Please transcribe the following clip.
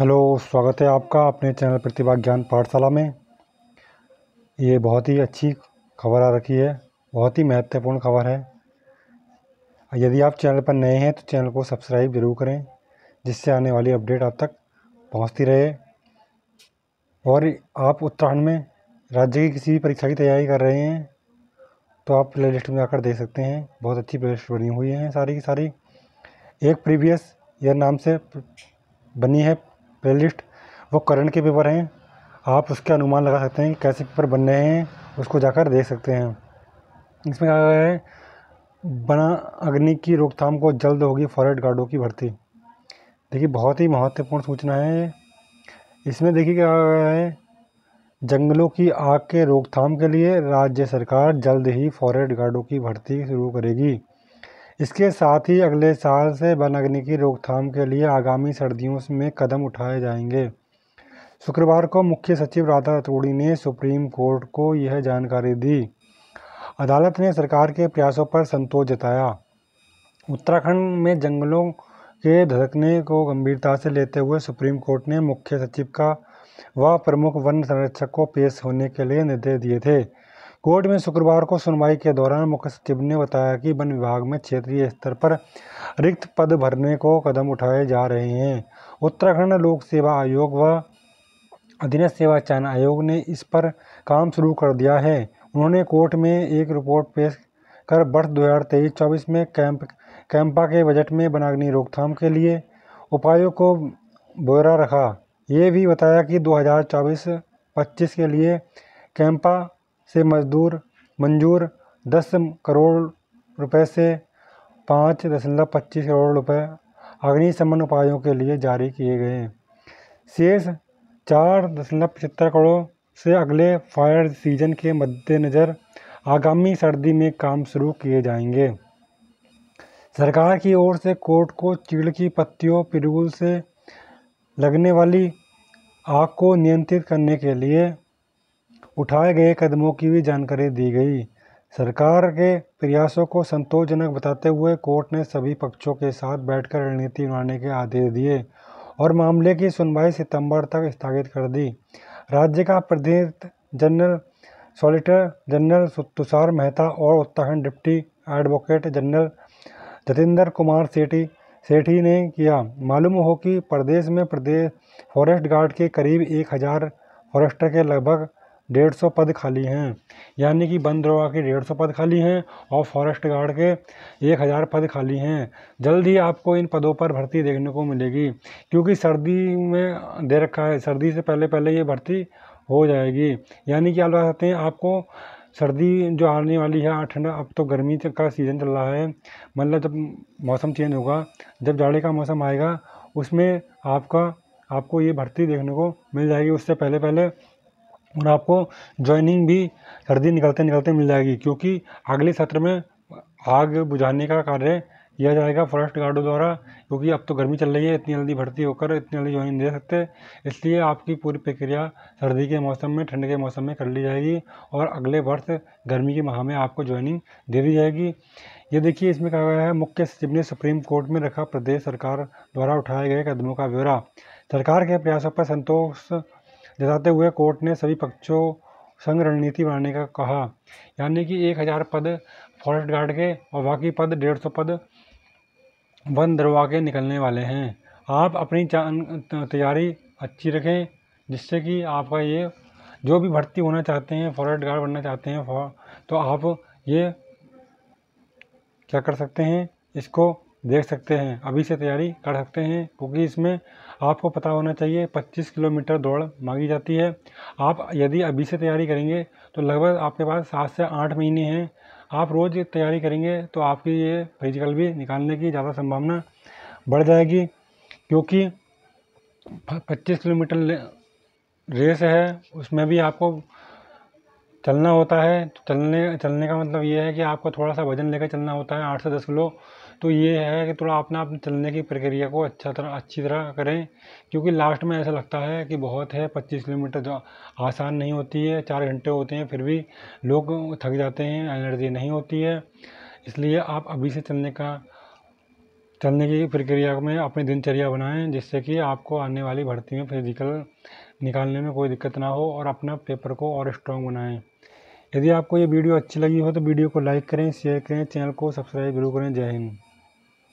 hello स्वागत है आपका अपने चैनल प्रतिभा ज्ञान पाठशाला में ये बहुत ही अच्छी खबर आ रखी है बहुत ही महत्वपूर्ण खबर है यदि आप चैनल पर नए हैं तो चैनल को सब्सक्राइब जरूर करें जिससे आने वाली अपडेट आप तक पहुंचती रहे और आप उत्तराखंड में राज्य की किसी भी परीक्षा की तैयारी कर रहे हैं तो आप प्ले लिस्ट में जाकर देख सकते हैं बहुत अच्छी प्ले लिस्ट बनी हुई है सारी की सारी एक प्रीवियस ईयर नाम से बनी है प्लेलिस्ट वो करंट के पेपर हैं आप उसके अनुमान लगा सकते हैं कि कैसे पेपर बन रहे हैं उसको जाकर देख सकते हैं इसमें कहा गया है बना अग्नि की रोकथाम को जल्द होगी फॉरेस्ट गार्डों की भर्ती देखिए बहुत ही महत्वपूर्ण सूचना है इसमें देखिए क्या गया है जंगलों की आग के रोकथाम के लिए राज्य सरकार जल्द ही फॉरेस्ट गार्डों की भर्ती शुरू करेगी इसके साथ ही अगले साल से वन अग्नि की रोकथाम के लिए आगामी सर्दियों में कदम उठाए जाएंगे शुक्रवार को मुख्य सचिव राधा रतूड़ी ने सुप्रीम कोर्ट को यह जानकारी दी अदालत ने सरकार के प्रयासों पर संतोष जताया उत्तराखंड में जंगलों के धड़कने को गंभीरता से लेते हुए सुप्रीम कोर्ट ने मुख्य सचिव का व प्रमुख वन संरक्षक को पेश होने के लिए निर्देश दिए थे कोर्ट में शुक्रवार को सुनवाई के दौरान मुख्य सचिव ने बताया कि वन विभाग में क्षेत्रीय स्तर पर रिक्त पद भरने को कदम उठाए जा रहे हैं उत्तराखंड लोक सेवा आयोग व अधीन सेवा चयन आयोग ने इस पर काम शुरू कर दिया है उन्होंने कोर्ट में एक रिपोर्ट पेश कर वर्ष दो हज़ार तेईस चौबीस में कैंप कैंपा के बजट में वनाग्नि रोकथाम के लिए उपायों को बोरा रखा ये भी बताया कि 2024-25 के लिए कैंपा से मजदूर मंजूर दस करोड़ रुपए से पाँच दशमलव पच्चीस करोड़ रुपए अग्निशमन उपायों के लिए जारी किए गए हैं शेष चार दशमलव पचहत्तर करोड़ से अगले फायर सीजन के मद्देनज़र आगामी सर्दी में काम शुरू किए जाएंगे सरकार की ओर से कोर्ट को चीड़ की पत्तियों पिरूल से लगने वाली आग को नियंत्रित करने के लिए उठाए गए कदमों की भी जानकारी दी गई सरकार के प्रयासों को संतोषजनक बताते हुए कोर्ट ने सभी पक्षों के साथ बैठकर रणनीति बनाने के आदेश दिए और मामले की सुनवाई सितंबर तक स्थगित कर दी राज्य का प्रतिनिधित्व general solicitor general Tushar Mehta और Uttarakhand deputy advocate general Jatendra Kumar Sethi Sethi ने किया मालूम हो कि प्रदेश में प्रदेश फॉरेस्ट गार्ड के करीब एक हज़ार फॉरेस्टर के लगभग डेढ़ सौ पद खाली हैं यानी कि वन द्रोवा के डेढ़ सौ पद खाली हैं और फॉरेस्ट गार्ड के एक हज़ार पद खाली हैं जल्द ही आपको इन पदों पर भर्ती देखने को मिलेगी क्योंकि सर्दी में दे रखा है सर्दी से पहले पहले ये भर्ती हो जाएगी यानी कि आप बता सकते हैं आपको सर्दी जो आने वाली है ठंडा अब तो गर्मी का सीज़न चल रहा है मतलब जब मौसम चेंज होगा जब जाड़े का मौसम आएगा उसमें आपका आपको ये भर्ती देखने को मिल जाएगी उससे पहले पहले और आपको ज्वाइनिंग भी सर्दी निकलते निकलते मिल जाएगी क्योंकि अगले सत्र में आग बुझाने का कार्य किया जाएगा फॉरेस्ट गार्डों द्वारा क्योंकि अब तो गर्मी चल रही है इतनी जल्दी भर्ती होकर इतनी जल्दी ज्वाइन दे सकते इसलिए आपकी पूरी प्रक्रिया सर्दी के मौसम में ठंड के मौसम में कर ली जाएगी और अगले वर्ष गर्मी के माह में आपको ज्वाइनिंग दे दी जाएगी ये देखिए इसमें कहा गया है मुख्य सचिव ने सुप्रीम कोर्ट में रखा प्रदेश सरकार द्वारा उठाए गए कदमों का ब्यौरा सरकार के प्रयासों पर संतोष जताते हुए कोर्ट ने सभी पक्षों संग रणनीति बनाने का कहा यानी कि एक हज़ार पद फॉरेस्ट गार्ड के और बाकी पद डेढ़ सौ पद वन दरवा के निकलने वाले हैं आप अपनी तैयारी अच्छी रखें जिससे कि आपका ये जो भी भर्ती होना चाहते हैं फॉरेस्ट गार्ड बनना चाहते हैं तो आप ये क्या कर सकते हैं इसको देख सकते हैं अभी से तैयारी कर सकते हैं क्योंकि इसमें आपको पता होना चाहिए 25 किलोमीटर दौड़ मांगी जाती है आप यदि अभी से तैयारी करेंगे तो लगभग आपके पास सात से आठ महीने हैं आप रोज़ तैयारी करेंगे तो आपकी ये फिजिकल भी निकालने की ज़्यादा संभावना बढ़ जाएगी क्योंकि 25 किलोमीटर रेस है उसमें भी आपको चलना होता है तो चलने चलने का मतलब ये है कि आपको थोड़ा सा वज़न लेकर चलना होता है आठ से दस किलो तो ये है कि थोड़ा अपना अपने चलने की प्रक्रिया को अच्छा तरह अच्छी तरह करें क्योंकि लास्ट में ऐसा लगता है कि बहुत है पच्चीस किलोमीटर जो आसान नहीं होती है चार घंटे होते हैं फिर भी लोग थक जाते हैं एनर्जी नहीं होती है इसलिए आप अभी से चलने का चलने की प्रक्रिया में अपनी दिनचर्या बनाएं जिससे कि आपको आने वाली भर्ती में फिजिकल निकालने में कोई दिक्कत ना हो और अपना पेपर को और स्ट्रॉन्ग बनाएं यदि आपको ये वीडियो अच्छी लगी हो तो वीडियो को लाइक करें शेयर करें चैनल को सब्सक्राइब जरूर करें जय हिंद